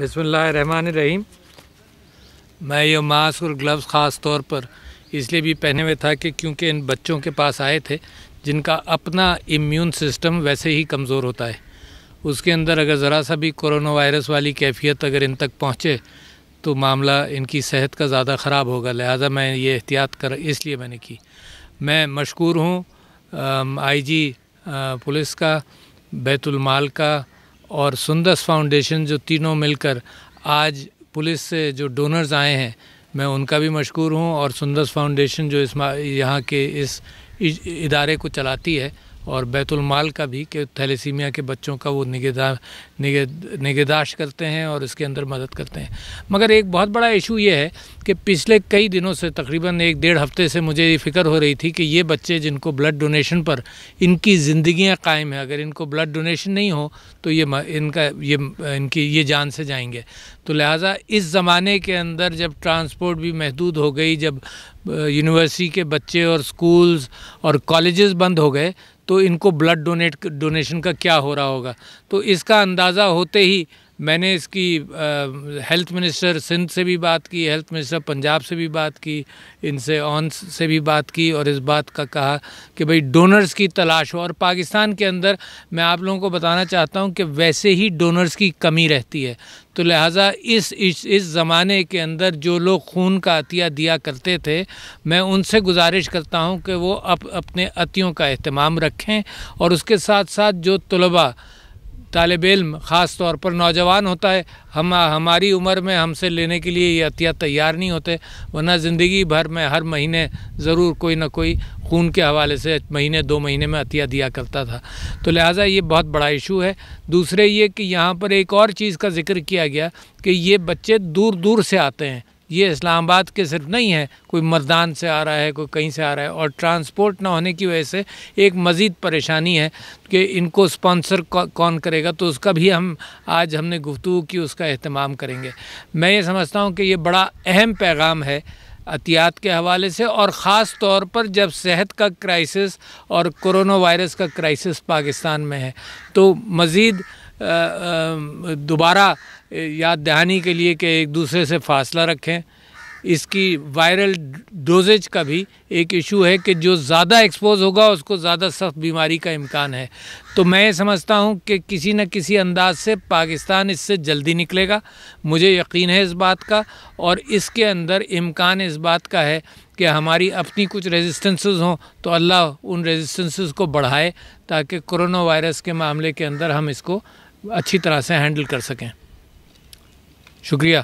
بسم اللہ الرحمن الرحیم میں یہ ماسک اور گلوز خاص طور پر اس لیے بھی پہنے ہوئے تھا کہ کیونکہ ان بچوں کے پاس آئے تھے جن کا اپنا امیون سسٹم ویسے ہی کمزور ہوتا ہے اس کے اندر اگر ذرا سا بھی کرونا وائرس والی کیفیت اگر ان تک پہنچے تو معاملہ ان کی صحت کا زیادہ خراب ہوگا لہٰذا میں یہ احتیاط کر اس لیے میں نے کی میں مشکور ہوں آئی جی پولیس کا بیت المال کا اور سندس فاؤنڈیشن جو تینوں مل کر آج پولیس سے جو ڈونرز آئے ہیں میں ان کا بھی مشکور ہوں اور سندس فاؤنڈیشن جو اس یہاں کے اس ادارے کو چلاتی ہے اور بیت المال کا بھی کہ تھیلیسیمیا کے بچوں کا وہ نگہداش نگہداشت کرتے ہیں اور اس کے اندر مدد کرتے ہیں مگر ایک بہت بڑا ایشو یہ ہے کہ پچھلے کئی دنوں سے تقریباً ایک ڈیڑھ ہفتے سے مجھے یہ فکر ہو رہی تھی کہ یہ بچے جن کو بلڈ ڈونیشن پر ان کی زندگیاں قائم ہیں اگر ان کو بلڈ ڈونیشن نہیں ہو تو یہ ان کا یہ ان کی یہ جان سے جائیں گے تو لہٰذا اس زمانے کے اندر جب ٹرانسپورٹ بھی محدود ہو گئی جب یونیورسٹی کے بچے اور سکولز اور کالجز بند ہو گئے تو ان کو بلڈ ڈونیٹ ڈونیشن کا کیا ہو رہا ہوگا تو اس کا اندازہ ہوتے ہی میں نے اس کی ہیلتھ منسٹر سندھ سے بھی بات کی ہیلتھ منسٹر پنجاب سے بھی بات کی ان سے آنس سے بھی بات کی اور اس بات کا کہا کہ بھئی ڈونرز کی تلاش ہو اور پاکستان کے اندر میں آپ لوگوں کو بتانا چاہتا ہوں کہ ویسے ہی ڈونرز کی کمی رہتی ہے تو لہٰذا اس اس اس زمانے کے اندر جو لوگ خون کا عطیہ دیا کرتے تھے میں ان سے گزارش کرتا ہوں کہ وہ اپ اپنے عطیوں کا اہتمام رکھیں اور اس کے ساتھ ساتھ جو طلباء طالب علم خاص طور پر نوجوان ہوتا ہے ہم ہماری عمر میں ہم سے لینے کے لیے یہ عطیہ تیار نہیں ہوتے ورنہ زندگی بھر میں ہر مہینے ضرور کوئی نہ کوئی خون کے حوالے سے مہینے دو مہینے میں عطیہ دیا کرتا تھا تو لہٰذا یہ بہت بڑا ایشو ہے دوسرے یہ کہ یہاں پر ایک اور چیز کا ذکر کیا گیا کہ یہ بچے دور دور سے آتے ہیں یہ اسلام آباد کے صرف نہیں ہے کوئی مردان سے آ رہا ہے کوئی کہیں سے آ رہا ہے اور ٹرانسپورٹ نہ ہونے کی وجہ سے ایک مزید پریشانی ہے کہ ان کو اسپانسر کون کرے گا تو اس کا بھی ہم آج ہم نے گفتگو کی اس کا اہتمام کریں گے میں یہ سمجھتا ہوں کہ یہ بڑا اہم پیغام ہے عطیات کے حوالے سے اور خاص طور پر جب صحت کا کرائسس اور کرونا وائرس کا کرائسس پاکستان میں ہے تو مزید دوبارہ یاد دہانی کے لیے کہ ایک دوسرے سے فاصلہ رکھیں اس کی وائرل ڈوزج کا بھی ایک ایشو ہے کہ جو زیادہ ایکسپوز ہوگا اس کو زیادہ سخت بیماری کا امکان ہے تو میں یہ سمجھتا ہوں کہ کسی نہ کسی انداز سے پاکستان اس سے جلدی نکلے گا مجھے یقین ہے اس بات کا اور اس کے اندر امکان اس بات کا ہے کہ ہماری اپنی کچھ ریزسٹنسز ہوں تو اللہ ان ریزسٹنسز کو بڑھائے تاکہ کرونا وائرس کے معاملے کے اندر ہم اس کو اچھی طرح سے ہینڈل کر سکیں شکریہ